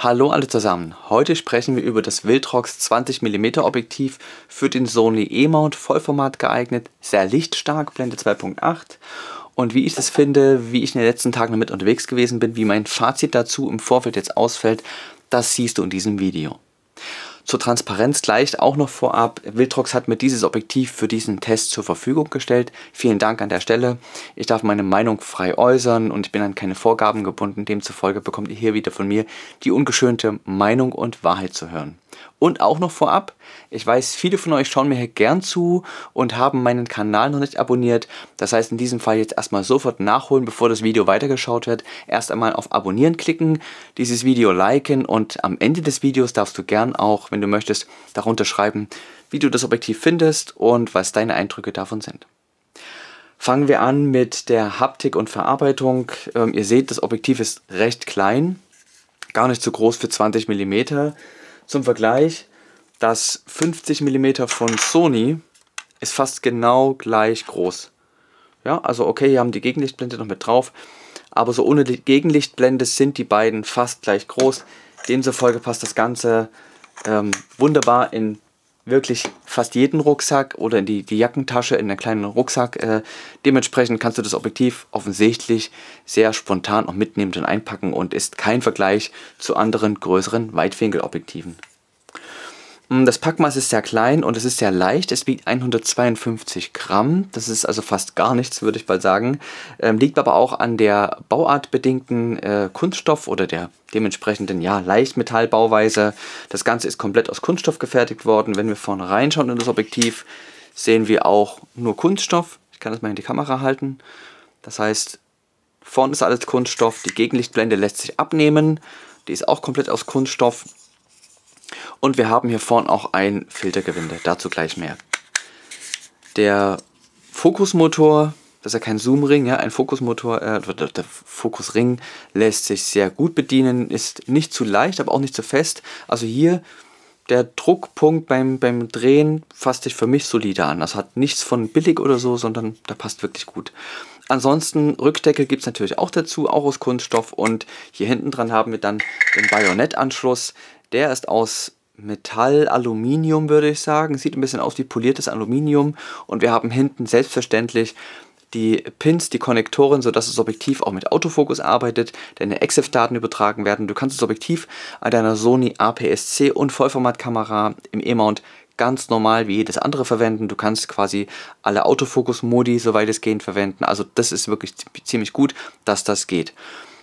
Hallo alle zusammen, heute sprechen wir über das Wildrox 20mm Objektiv für den Sony E-Mount Vollformat geeignet, sehr lichtstark, Blende 2.8 und wie ich das finde, wie ich in den letzten Tagen damit unterwegs gewesen bin, wie mein Fazit dazu im Vorfeld jetzt ausfällt, das siehst du in diesem Video. Zur Transparenz gleich auch noch vorab. Viltrox hat mir dieses Objektiv für diesen Test zur Verfügung gestellt. Vielen Dank an der Stelle. Ich darf meine Meinung frei äußern und ich bin an keine Vorgaben gebunden. Demzufolge bekommt ihr hier wieder von mir die ungeschönte Meinung und Wahrheit zu hören. Und auch noch vorab, ich weiß, viele von euch schauen mir hier gern zu und haben meinen Kanal noch nicht abonniert. Das heißt in diesem Fall jetzt erstmal sofort nachholen, bevor das Video weitergeschaut wird. Erst einmal auf Abonnieren klicken, dieses Video liken und am Ende des Videos darfst du gern auch, wenn du möchtest, darunter schreiben, wie du das Objektiv findest und was deine Eindrücke davon sind. Fangen wir an mit der Haptik und Verarbeitung. Ähm, ihr seht, das Objektiv ist recht klein, gar nicht so groß für 20 mm. Zum Vergleich, das 50 mm von Sony ist fast genau gleich groß. Ja, also okay, hier haben die Gegenlichtblende noch mit drauf, aber so ohne die Gegenlichtblende sind die beiden fast gleich groß. Demzufolge passt das Ganze ähm, wunderbar in wirklich fast jeden Rucksack oder in die, die Jackentasche, in einen kleinen Rucksack. Äh, dementsprechend kannst du das Objektiv offensichtlich sehr spontan auch mitnehmen und einpacken und ist kein Vergleich zu anderen größeren Weitwinkelobjektiven. Mm, das Packmaß ist sehr klein und es ist sehr leicht. Es wiegt 152 Gramm. Das ist also fast gar nichts, würde ich bald sagen. Ähm, liegt aber auch an der bauartbedingten äh, Kunststoff oder der dementsprechenden ja, Leichtmetallbauweise. Das Ganze ist komplett aus Kunststoff gefertigt worden. Wenn wir vorne reinschauen in das Objektiv, sehen wir auch nur Kunststoff. Ich kann das mal in die Kamera halten. Das heißt, vorne ist alles Kunststoff. Die Gegenlichtblende lässt sich abnehmen. Die ist auch komplett aus Kunststoff. Und wir haben hier vorne auch ein Filtergewinde, dazu gleich mehr. Der Fokusmotor, das ist ja kein Zoomring, ja, ein Fokusmotor, äh, der Fokusring lässt sich sehr gut bedienen, ist nicht zu leicht, aber auch nicht zu fest. Also hier der Druckpunkt beim, beim Drehen fasst sich für mich solide an. Das hat nichts von billig oder so, sondern da passt wirklich gut. Ansonsten Rückdeckel gibt es natürlich auch dazu, auch aus Kunststoff. Und hier hinten dran haben wir dann den Bayonettanschluss. Der ist aus Metall, Aluminium würde ich sagen. Sieht ein bisschen aus wie poliertes Aluminium. Und wir haben hinten selbstverständlich die Pins, die Konnektoren, sodass das Objektiv auch mit Autofokus arbeitet, deine EXIF-Daten übertragen werden. Du kannst das Objektiv an deiner Sony APS-C und Vollformatkamera im E-Mount ganz normal wie jedes andere verwenden. Du kannst quasi alle Autofokus-Modi, soweit es geht, verwenden. Also das ist wirklich ziemlich gut, dass das geht.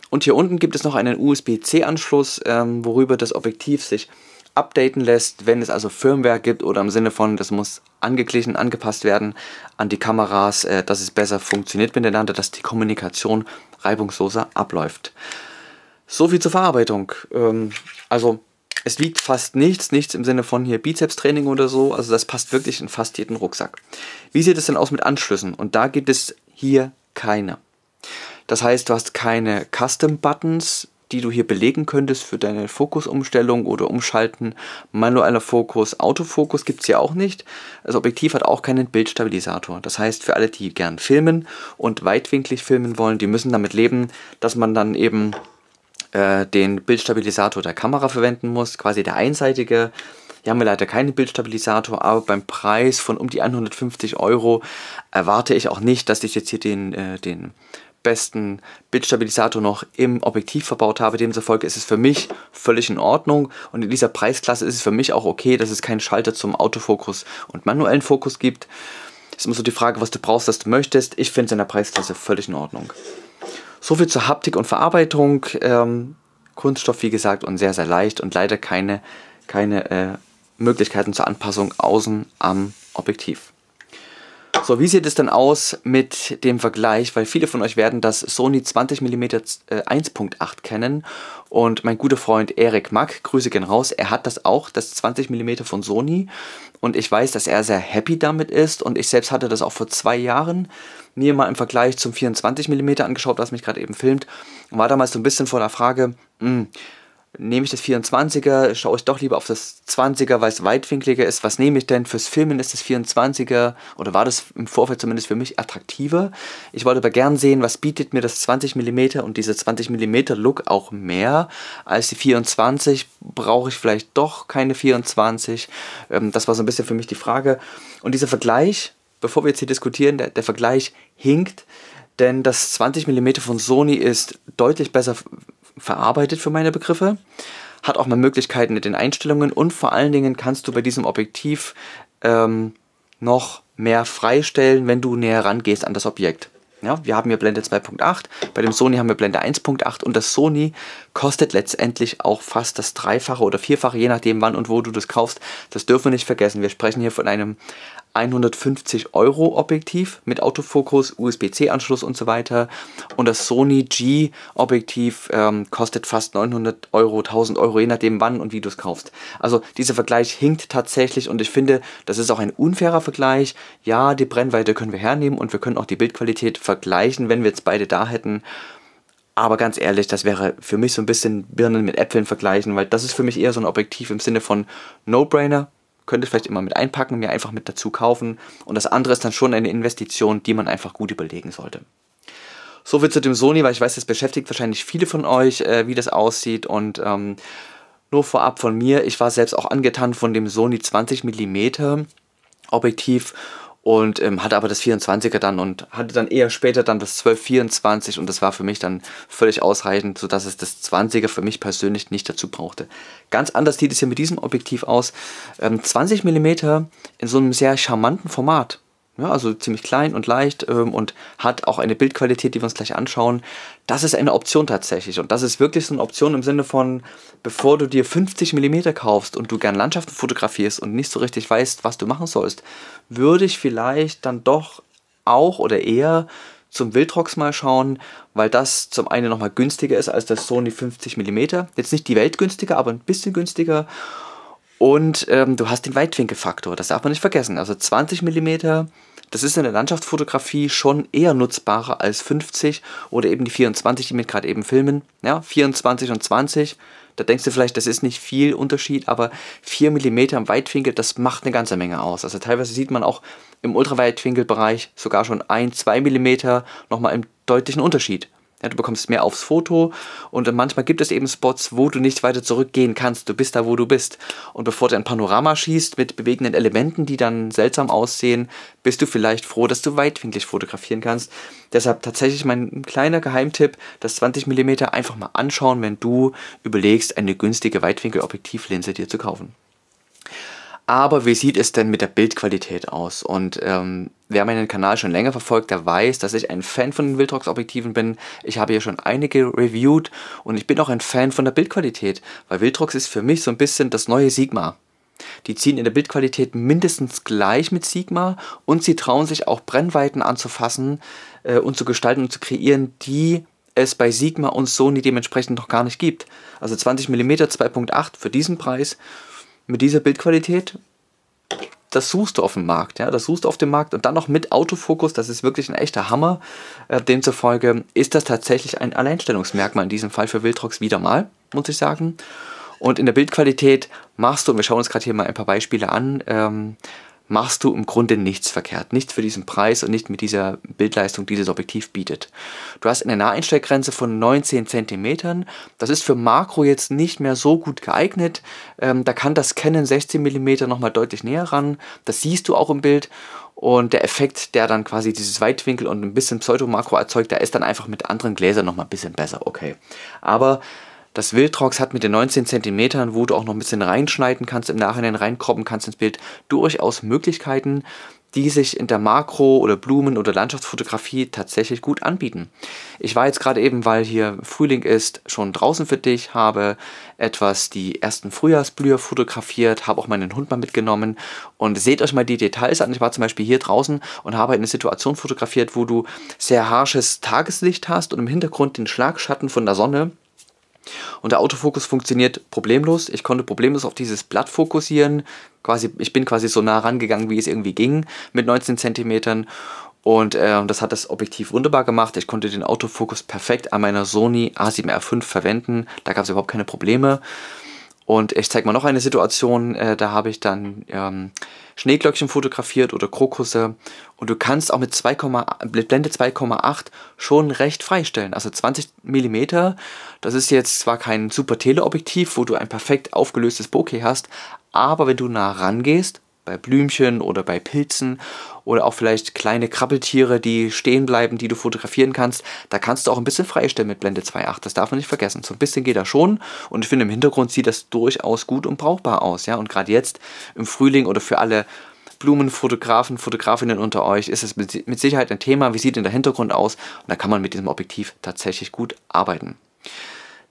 Und hier unten gibt es noch einen USB-C-Anschluss, ähm, worüber das Objektiv sich updaten lässt, wenn es also Firmware gibt oder im Sinne von, das muss angeglichen, angepasst werden an die Kameras, äh, dass es besser funktioniert miteinander, dass die Kommunikation reibungsloser abläuft. So viel zur Verarbeitung. Ähm, also es wiegt fast nichts, nichts im Sinne von hier Bizepstraining oder so. Also das passt wirklich in fast jeden Rucksack. Wie sieht es denn aus mit Anschlüssen? Und da gibt es hier keine. Das heißt, du hast keine Custom Buttons, die du hier belegen könntest für deine Fokusumstellung oder Umschalten. Manueller Fokus, Autofokus gibt es ja auch nicht. Das Objektiv hat auch keinen Bildstabilisator. Das heißt, für alle, die gern filmen und weitwinklig filmen wollen, die müssen damit leben, dass man dann eben äh, den Bildstabilisator der Kamera verwenden muss, quasi der einseitige. Hier haben wir leider keinen Bildstabilisator, aber beim Preis von um die 150 Euro erwarte ich auch nicht, dass ich jetzt hier den, äh, den besten Bildstabilisator noch im Objektiv verbaut habe. Demzufolge ist es für mich völlig in Ordnung und in dieser Preisklasse ist es für mich auch okay, dass es keinen Schalter zum Autofokus und manuellen Fokus gibt. Ist immer so die Frage, was du brauchst, was du möchtest. Ich finde es in der Preisklasse völlig in Ordnung. Soviel zur Haptik und Verarbeitung. Ähm, Kunststoff, wie gesagt, und sehr, sehr leicht und leider keine, keine äh, Möglichkeiten zur Anpassung außen am Objektiv. So, wie sieht es denn aus mit dem Vergleich? Weil viele von euch werden das Sony 20mm 1.8 äh, kennen. Und mein guter Freund Erik Mack, Grüße gehen raus, er hat das auch, das 20mm von Sony. Und ich weiß, dass er sehr happy damit ist. Und ich selbst hatte das auch vor zwei Jahren mir mal im Vergleich zum 24mm angeschaut, was mich gerade eben filmt. Und war damals so ein bisschen vor der Frage, mh, hm, nehme ich das 24er, schaue ich doch lieber auf das 20er, weil es weitwinkliger ist. Was nehme ich denn? Fürs Filmen ist das 24er oder war das im Vorfeld zumindest für mich attraktiver. Ich wollte aber gern sehen, was bietet mir das 20 mm und dieser 20 mm Look auch mehr als die 24. Brauche ich vielleicht doch keine 24? Ähm, das war so ein bisschen für mich die Frage. Und dieser Vergleich, bevor wir jetzt hier diskutieren, der, der Vergleich hinkt denn das 20 mm von Sony ist deutlich besser verarbeitet für meine Begriffe. Hat auch mal Möglichkeiten mit den Einstellungen und vor allen Dingen kannst du bei diesem Objektiv ähm, noch mehr freistellen, wenn du näher rangehst an das Objekt. Ja, wir haben hier Blende 2.8, bei dem Sony haben wir Blende 1.8 und das Sony kostet letztendlich auch fast das Dreifache oder Vierfache, je nachdem wann und wo du das kaufst. Das dürfen wir nicht vergessen. Wir sprechen hier von einem 150 Euro Objektiv mit Autofokus, USB-C-Anschluss und so weiter. Und das Sony G Objektiv ähm, kostet fast 900 Euro, 1000 Euro, je nachdem wann und wie du es kaufst. Also dieser Vergleich hinkt tatsächlich und ich finde, das ist auch ein unfairer Vergleich. Ja, die Brennweite können wir hernehmen und wir können auch die Bildqualität vergleichen, wenn wir jetzt beide da hätten. Aber ganz ehrlich, das wäre für mich so ein bisschen Birnen mit Äpfeln vergleichen, weil das ist für mich eher so ein Objektiv im Sinne von No-Brainer, könnte vielleicht immer mit einpacken, mir einfach mit dazu kaufen. Und das andere ist dann schon eine Investition, die man einfach gut überlegen sollte. So viel zu dem Sony, weil ich weiß, das beschäftigt wahrscheinlich viele von euch, äh, wie das aussieht. Und ähm, nur vorab von mir, ich war selbst auch angetan von dem Sony 20 mm Objektiv und ähm, hatte aber das 24er dann und hatte dann eher später dann das 1224 und das war für mich dann völlig ausreichend, sodass es das 20er für mich persönlich nicht dazu brauchte. Ganz anders sieht es hier mit diesem Objektiv aus. Ähm, 20 mm in so einem sehr charmanten Format. Ja, also ziemlich klein und leicht ähm, und hat auch eine Bildqualität, die wir uns gleich anschauen. Das ist eine Option tatsächlich und das ist wirklich so eine Option im Sinne von, bevor du dir 50 mm kaufst und du gern Landschaften fotografierst und nicht so richtig weißt, was du machen sollst, würde ich vielleicht dann doch auch oder eher zum Wildrox mal schauen, weil das zum einen nochmal günstiger ist als das Sony 50 mm. Jetzt nicht die Welt günstiger, aber ein bisschen günstiger. Und ähm, du hast den Weitwinkelfaktor, das darf man nicht vergessen. Also 20 mm das ist in der Landschaftsfotografie schon eher nutzbarer als 50 oder eben die 24, die wir gerade eben filmen. Ja, 24 und 20, da denkst du vielleicht, das ist nicht viel Unterschied, aber 4 mm im Weitwinkel, das macht eine ganze Menge aus. Also teilweise sieht man auch im Ultraweitwinkelbereich sogar schon 1, 2 mm nochmal einen deutlichen Unterschied. Ja, du bekommst mehr aufs Foto und manchmal gibt es eben Spots, wo du nicht weiter zurückgehen kannst. Du bist da, wo du bist. Und bevor du ein Panorama schießt mit bewegenden Elementen, die dann seltsam aussehen, bist du vielleicht froh, dass du weitwinklig fotografieren kannst. Deshalb tatsächlich mein kleiner Geheimtipp, das 20 mm einfach mal anschauen, wenn du überlegst, eine günstige Weitwinkelobjektivlinse dir zu kaufen. Aber wie sieht es denn mit der Bildqualität aus? Und ähm, wer meinen Kanal schon länger verfolgt, der weiß, dass ich ein Fan von den Viltrox-Objektiven bin. Ich habe hier schon einige reviewed und ich bin auch ein Fan von der Bildqualität, weil Viltrox ist für mich so ein bisschen das neue Sigma. Die ziehen in der Bildqualität mindestens gleich mit Sigma und sie trauen sich auch Brennweiten anzufassen äh, und zu gestalten und zu kreieren, die es bei Sigma und Sony dementsprechend noch gar nicht gibt. Also 20 mm 2.8 für diesen Preis mit dieser Bildqualität, das suchst du auf dem Markt, ja, das suchst du auf dem Markt und dann noch mit Autofokus, das ist wirklich ein echter Hammer. Äh, demzufolge ist das tatsächlich ein Alleinstellungsmerkmal in diesem Fall für Wildrox wieder mal, muss ich sagen. Und in der Bildqualität machst du, und wir schauen uns gerade hier mal ein paar Beispiele an, ähm, machst du im Grunde nichts verkehrt. Nichts für diesen Preis und nicht mit dieser Bildleistung, die das Objektiv bietet. Du hast eine Naheinstellgrenze von 19 cm. Das ist für Makro jetzt nicht mehr so gut geeignet. Ähm, da kann das Canon 16 mm nochmal deutlich näher ran. Das siehst du auch im Bild. Und der Effekt, der dann quasi dieses Weitwinkel und ein bisschen Pseudomakro erzeugt, der ist dann einfach mit anderen Gläsern nochmal ein bisschen besser. Okay. Aber das Wildrox hat mit den 19 cm, wo du auch noch ein bisschen reinschneiden kannst, im Nachhinein reinkroppen kannst ins Bild, durchaus Möglichkeiten, die sich in der Makro- oder Blumen- oder Landschaftsfotografie tatsächlich gut anbieten. Ich war jetzt gerade eben, weil hier Frühling ist, schon draußen für dich, habe etwas die ersten Frühjahrsblüher fotografiert, habe auch meinen Hund mal mitgenommen und seht euch mal die Details an. Ich war zum Beispiel hier draußen und habe eine Situation fotografiert, wo du sehr harsches Tageslicht hast und im Hintergrund den Schlagschatten von der Sonne und der Autofokus funktioniert problemlos. Ich konnte problemlos auf dieses Blatt fokussieren. Quasi, ich bin quasi so nah rangegangen, wie es irgendwie ging, mit 19 cm. Und äh, das hat das Objektiv wunderbar gemacht. Ich konnte den Autofokus perfekt an meiner Sony A7R5 verwenden. Da gab es überhaupt keine Probleme. Und ich zeige mal noch eine Situation, äh, da habe ich dann ähm, Schneeglöckchen fotografiert oder Krokusse. Und du kannst auch mit, 2, mit Blende 2,8 schon recht freistellen. Also 20 mm, das ist jetzt zwar kein super Teleobjektiv, wo du ein perfekt aufgelöstes Bokeh hast, aber wenn du nah rangehst, bei Blümchen oder bei Pilzen oder auch vielleicht kleine Krabbeltiere, die stehen bleiben, die du fotografieren kannst. Da kannst du auch ein bisschen freistellen mit Blende 2.8, das darf man nicht vergessen. So ein bisschen geht das schon und ich finde im Hintergrund sieht das durchaus gut und brauchbar aus. Ja? Und gerade jetzt im Frühling oder für alle Blumenfotografen, Fotografinnen unter euch ist es mit Sicherheit ein Thema, wie sieht denn der Hintergrund aus und da kann man mit diesem Objektiv tatsächlich gut arbeiten.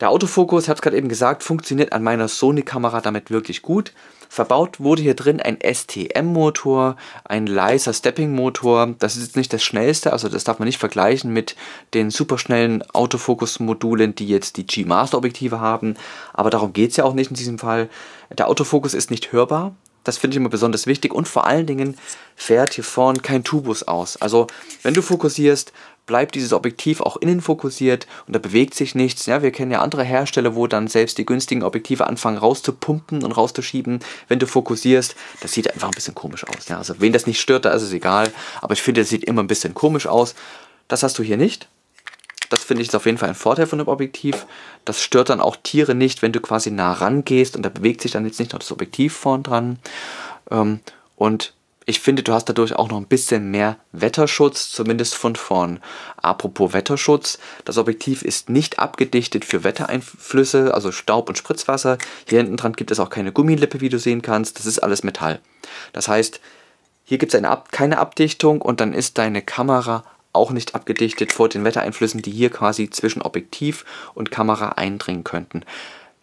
Der Autofokus, ich habe es gerade eben gesagt, funktioniert an meiner Sony-Kamera damit wirklich gut. Verbaut wurde hier drin ein STM-Motor, ein leiser Stepping-Motor. Das ist jetzt nicht das schnellste, also das darf man nicht vergleichen mit den superschnellen Autofokus-Modulen, die jetzt die G-Master-Objektive haben. Aber darum geht es ja auch nicht in diesem Fall. Der Autofokus ist nicht hörbar. Das finde ich immer besonders wichtig und vor allen Dingen fährt hier vorn kein Tubus aus. Also wenn du fokussierst, bleibt dieses Objektiv auch innen fokussiert und da bewegt sich nichts. Ja, wir kennen ja andere Hersteller, wo dann selbst die günstigen Objektive anfangen rauszupumpen und rauszuschieben, wenn du fokussierst. Das sieht einfach ein bisschen komisch aus. Ja, also wen das nicht stört, da ist es egal. Aber ich finde, das sieht immer ein bisschen komisch aus. Das hast du hier nicht. Das finde ich ist auf jeden Fall ein Vorteil von dem Objektiv. Das stört dann auch Tiere nicht, wenn du quasi nah rangehst und da bewegt sich dann jetzt nicht noch das Objektiv vorn dran. Ähm, und ich finde, du hast dadurch auch noch ein bisschen mehr Wetterschutz, zumindest von vorn. Apropos Wetterschutz, das Objektiv ist nicht abgedichtet für Wettereinflüsse, also Staub und Spritzwasser. Hier hinten dran gibt es auch keine Gummilippe, wie du sehen kannst. Das ist alles Metall. Das heißt, hier gibt es Ab keine Abdichtung und dann ist deine Kamera auch nicht abgedichtet vor den Wettereinflüssen, die hier quasi zwischen Objektiv und Kamera eindringen könnten.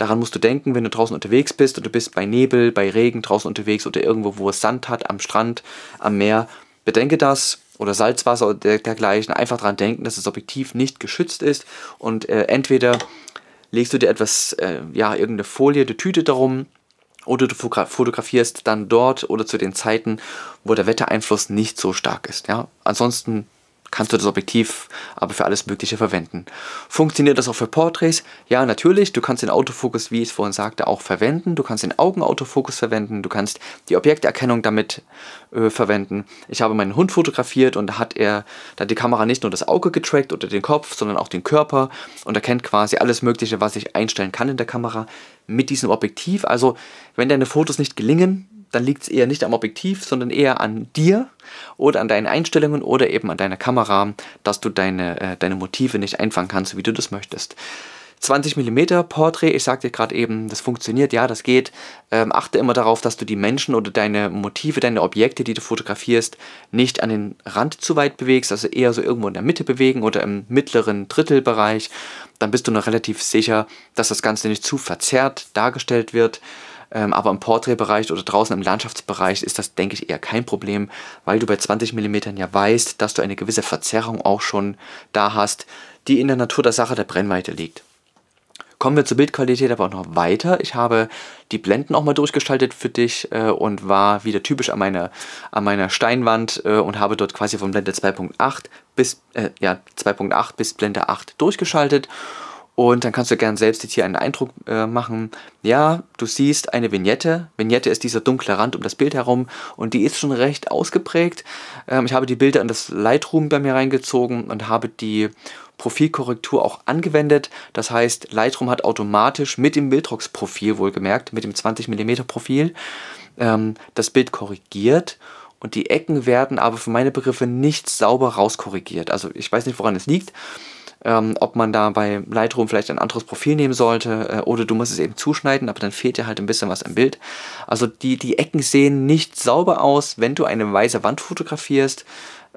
Daran musst du denken, wenn du draußen unterwegs bist und du bist bei Nebel, bei Regen draußen unterwegs oder irgendwo, wo es Sand hat, am Strand, am Meer. Bedenke das oder Salzwasser oder dergleichen. Einfach daran denken, dass das Objektiv nicht geschützt ist und äh, entweder legst du dir etwas, äh, ja, irgendeine Folie, eine Tüte darum oder du fotografierst dann dort oder zu den Zeiten, wo der Wettereinfluss nicht so stark ist. Ja? Ansonsten kannst du das Objektiv aber für alles Mögliche verwenden. Funktioniert das auch für Portraits? Ja, natürlich. Du kannst den Autofokus, wie ich es vorhin sagte, auch verwenden. Du kannst den Augenautofokus verwenden. Du kannst die Objekterkennung damit äh, verwenden. Ich habe meinen Hund fotografiert und da hat er da die Kamera nicht nur das Auge getrackt oder den Kopf, sondern auch den Körper und erkennt quasi alles Mögliche, was ich einstellen kann in der Kamera mit diesem Objektiv. Also, wenn deine Fotos nicht gelingen, dann liegt es eher nicht am Objektiv, sondern eher an dir oder an deinen Einstellungen oder eben an deiner Kamera, dass du deine, äh, deine Motive nicht einfangen kannst, wie du das möchtest. 20 mm Portrait, ich sagte dir gerade eben, das funktioniert, ja, das geht. Ähm, achte immer darauf, dass du die Menschen oder deine Motive, deine Objekte, die du fotografierst, nicht an den Rand zu weit bewegst, also eher so irgendwo in der Mitte bewegen oder im mittleren Drittelbereich. Dann bist du noch relativ sicher, dass das Ganze nicht zu verzerrt dargestellt wird. Ähm, aber im Porträtbereich oder draußen im Landschaftsbereich ist das, denke ich, eher kein Problem, weil du bei 20 mm ja weißt, dass du eine gewisse Verzerrung auch schon da hast, die in der Natur der Sache der Brennweite liegt. Kommen wir zur Bildqualität aber auch noch weiter. Ich habe die Blenden auch mal durchgestaltet für dich äh, und war wieder typisch an meiner, an meiner Steinwand äh, und habe dort quasi von Blende 2.8 bis, äh, ja, 2.8 bis Blende 8 durchgeschaltet und dann kannst du gerne selbst jetzt hier einen Eindruck äh, machen. Ja, du siehst eine Vignette. Vignette ist dieser dunkle Rand um das Bild herum und die ist schon recht ausgeprägt. Ähm, ich habe die Bilder in das Lightroom bei mir reingezogen und habe die Profilkorrektur auch angewendet. Das heißt, Lightroom hat automatisch mit dem Bildrox-Profil wohlgemerkt, mit dem 20 mm Profil, ähm, das Bild korrigiert. Und die Ecken werden aber für meine Begriffe nicht sauber rauskorrigiert. Also ich weiß nicht, woran es liegt ähm, ob man da bei Lightroom vielleicht ein anderes Profil nehmen sollte äh, oder du musst es eben zuschneiden, aber dann fehlt dir halt ein bisschen was im Bild. Also die, die Ecken sehen nicht sauber aus, wenn du eine weiße Wand fotografierst.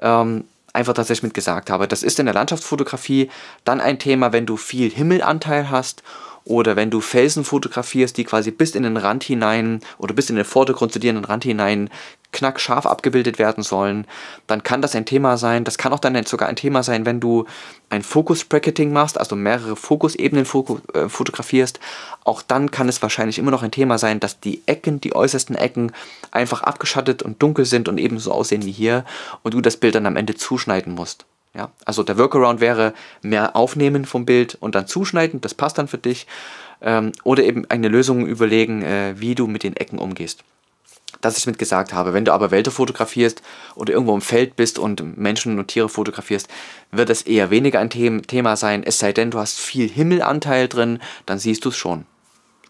Ähm, einfach tatsächlich mit gesagt habe. Das ist in der Landschaftsfotografie dann ein Thema, wenn du viel Himmelanteil hast oder wenn du Felsen fotografierst, die quasi bis in den Rand hinein oder bis in den Vordergrund zu dir in den Rand hinein knackscharf abgebildet werden sollen, dann kann das ein Thema sein. Das kann auch dann sogar ein Thema sein, wenn du ein Focus bracketing machst, also mehrere Fokusebenen fo äh, fotografierst. Auch dann kann es wahrscheinlich immer noch ein Thema sein, dass die Ecken, die äußersten Ecken, einfach abgeschattet und dunkel sind und ebenso aussehen wie hier und du das Bild dann am Ende zuschneiden musst. Ja? Also der Workaround wäre mehr aufnehmen vom Bild und dann zuschneiden, das passt dann für dich. Ähm, oder eben eine Lösung überlegen, äh, wie du mit den Ecken umgehst. Das ich mit gesagt habe. Wenn du aber Wälder fotografierst oder irgendwo im Feld bist und Menschen und Tiere fotografierst, wird das eher weniger ein Thema sein. Es sei denn, du hast viel Himmelanteil drin, dann siehst du es schon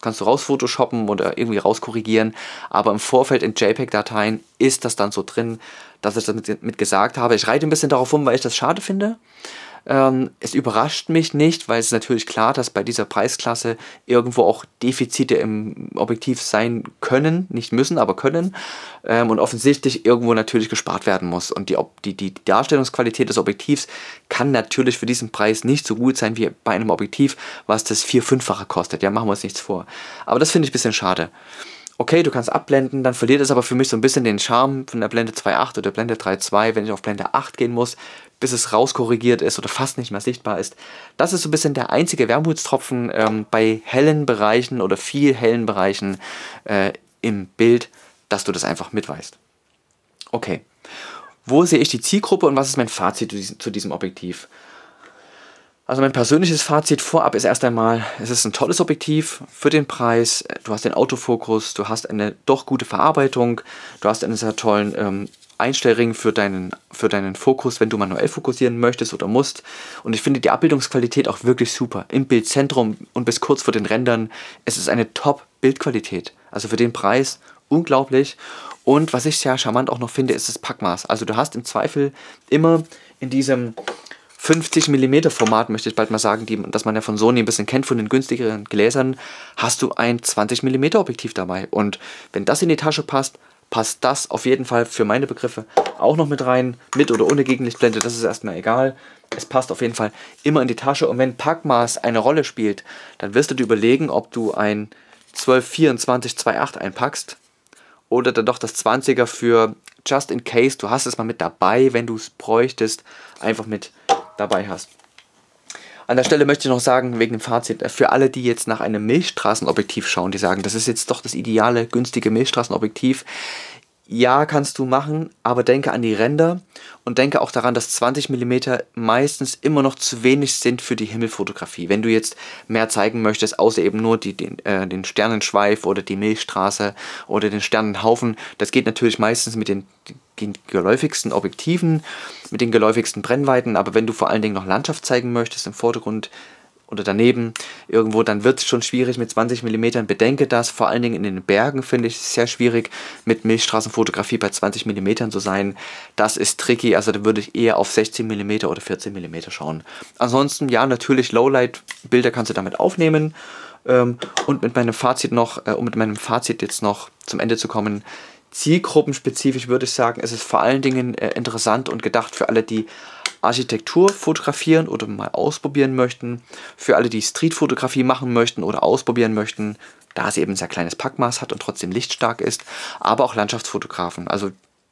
kannst du rausphotoshoppen oder äh, irgendwie rauskorrigieren, aber im Vorfeld in JPEG-Dateien ist das dann so drin, dass ich das mit, mit gesagt habe. Ich reite ein bisschen darauf rum, weil ich das schade finde. Ähm, es überrascht mich nicht, weil es ist natürlich klar, dass bei dieser Preisklasse irgendwo auch Defizite im Objektiv sein können, nicht müssen, aber können. Ähm, und offensichtlich irgendwo natürlich gespart werden muss. Und die, die, die Darstellungsqualität des Objektivs kann natürlich für diesen Preis nicht so gut sein wie bei einem Objektiv, was das vier-fünffache kostet. Ja, machen wir uns nichts vor. Aber das finde ich ein bisschen schade okay, du kannst abblenden, dann verliert es aber für mich so ein bisschen den Charme von der Blende 2.8 oder Blende 3.2, wenn ich auf Blende 8 gehen muss, bis es rauskorrigiert ist oder fast nicht mehr sichtbar ist. Das ist so ein bisschen der einzige Wermutstropfen ähm, bei hellen Bereichen oder viel hellen Bereichen äh, im Bild, dass du das einfach mitweist. Okay, wo sehe ich die Zielgruppe und was ist mein Fazit zu diesem Objektiv? Also mein persönliches Fazit vorab ist erst einmal, es ist ein tolles Objektiv für den Preis, du hast den Autofokus, du hast eine doch gute Verarbeitung, du hast einen sehr tollen ähm, Einstellring für deinen, für deinen Fokus, wenn du manuell fokussieren möchtest oder musst. Und ich finde die Abbildungsqualität auch wirklich super. Im Bildzentrum und bis kurz vor den Rändern, es ist eine Top-Bildqualität. Also für den Preis unglaublich. Und was ich sehr charmant auch noch finde, ist das Packmaß. Also du hast im Zweifel immer in diesem 50 mm Format, möchte ich bald mal sagen, die, das man ja von Sony ein bisschen kennt, von den günstigeren Gläsern, hast du ein 20 mm Objektiv dabei. Und wenn das in die Tasche passt, passt das auf jeden Fall für meine Begriffe auch noch mit rein, mit oder ohne Gegenlichtblende, das ist erstmal egal. Es passt auf jeden Fall immer in die Tasche und wenn Packmaß eine Rolle spielt, dann wirst du dir überlegen, ob du ein 1224 28 einpackst oder dann doch das 20er für just in case, du hast es mal mit dabei, wenn du es bräuchtest, einfach mit dabei hast. An der Stelle möchte ich noch sagen, wegen dem Fazit, äh, für alle, die jetzt nach einem Milchstraßenobjektiv schauen, die sagen, das ist jetzt doch das ideale, günstige Milchstraßenobjektiv ja, kannst du machen, aber denke an die Ränder und denke auch daran, dass 20 mm meistens immer noch zu wenig sind für die Himmelfotografie. Wenn du jetzt mehr zeigen möchtest, außer eben nur die, den, äh, den Sternenschweif oder die Milchstraße oder den Sternenhaufen, das geht natürlich meistens mit den, den geläufigsten Objektiven, mit den geläufigsten Brennweiten, aber wenn du vor allen Dingen noch Landschaft zeigen möchtest im Vordergrund, oder daneben irgendwo, dann wird es schon schwierig mit 20 mm. Bedenke das, vor allen Dingen in den Bergen finde ich es sehr schwierig, mit Milchstraßenfotografie bei 20 mm zu sein. Das ist tricky, also da würde ich eher auf 16 mm oder 14 mm schauen. Ansonsten, ja, natürlich Lowlight-Bilder kannst du damit aufnehmen. Ähm, und mit meinem Fazit noch, äh, um mit meinem Fazit jetzt noch zum Ende zu kommen, zielgruppenspezifisch würde ich sagen, es ist vor allen Dingen äh, interessant und gedacht für alle, die Architektur fotografieren oder mal ausprobieren möchten, für alle, die Streetfotografie machen möchten oder ausprobieren möchten, da es eben ein sehr kleines Packmaß hat und trotzdem lichtstark ist, aber auch Landschaftsfotografen. Also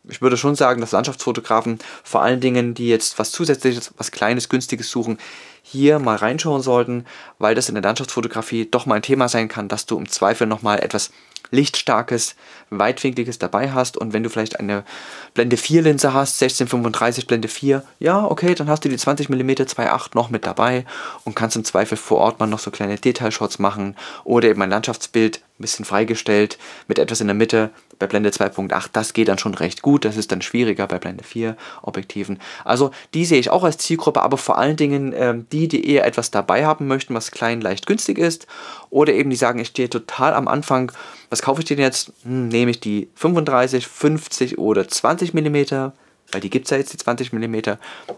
ich würde schon sagen, dass Landschaftsfotografen vor allen Dingen, die jetzt was Zusätzliches, was Kleines, Günstiges suchen, hier mal reinschauen sollten, weil das in der Landschaftsfotografie doch mal ein Thema sein kann, dass du im Zweifel nochmal etwas lichtstarkes, weitwinkliges dabei hast und wenn du vielleicht eine Blende 4 Linse hast, 1635 Blende 4, ja, okay, dann hast du die 20 mm 2.8 noch mit dabei und kannst im Zweifel vor Ort mal noch so kleine Detailshots machen oder eben ein Landschaftsbild ein bisschen freigestellt, mit etwas in der Mitte. Bei Blende 2.8, das geht dann schon recht gut. Das ist dann schwieriger bei Blende 4 Objektiven. Also die sehe ich auch als Zielgruppe, aber vor allen Dingen ähm, die, die eher etwas dabei haben möchten, was klein, leicht, günstig ist. Oder eben die sagen, ich stehe total am Anfang. Was kaufe ich denn jetzt? Hm, nehme ich die 35, 50 oder 20 mm? Weil die gibt es ja jetzt, die 20 mm.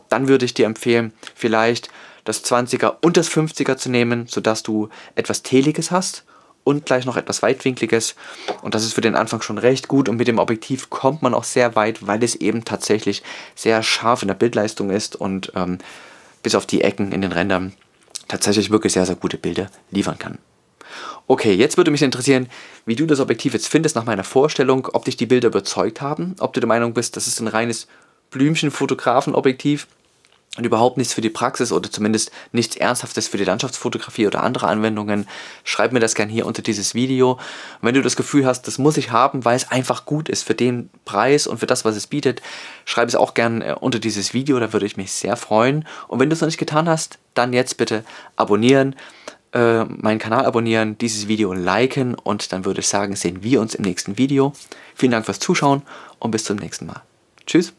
Dann würde ich dir empfehlen, vielleicht das 20er und das 50er zu nehmen, sodass du etwas Teliges hast und gleich noch etwas weitwinkliges. Und das ist für den Anfang schon recht gut. Und mit dem Objektiv kommt man auch sehr weit, weil es eben tatsächlich sehr scharf in der Bildleistung ist und ähm, bis auf die Ecken in den Rändern tatsächlich wirklich sehr, sehr gute Bilder liefern kann. Okay, jetzt würde mich interessieren, wie du das Objektiv jetzt findest nach meiner Vorstellung, ob dich die Bilder überzeugt haben, ob du der Meinung bist, das ist ein reines Blümchenfotografen-Objektiv und überhaupt nichts für die Praxis oder zumindest nichts Ernsthaftes für die Landschaftsfotografie oder andere Anwendungen, schreib mir das gerne hier unter dieses Video. Und wenn du das Gefühl hast, das muss ich haben, weil es einfach gut ist für den Preis und für das, was es bietet, schreib es auch gerne äh, unter dieses Video, da würde ich mich sehr freuen. Und wenn du es noch nicht getan hast, dann jetzt bitte abonnieren, äh, meinen Kanal abonnieren, dieses Video liken und dann würde ich sagen, sehen wir uns im nächsten Video. Vielen Dank fürs Zuschauen und bis zum nächsten Mal. Tschüss!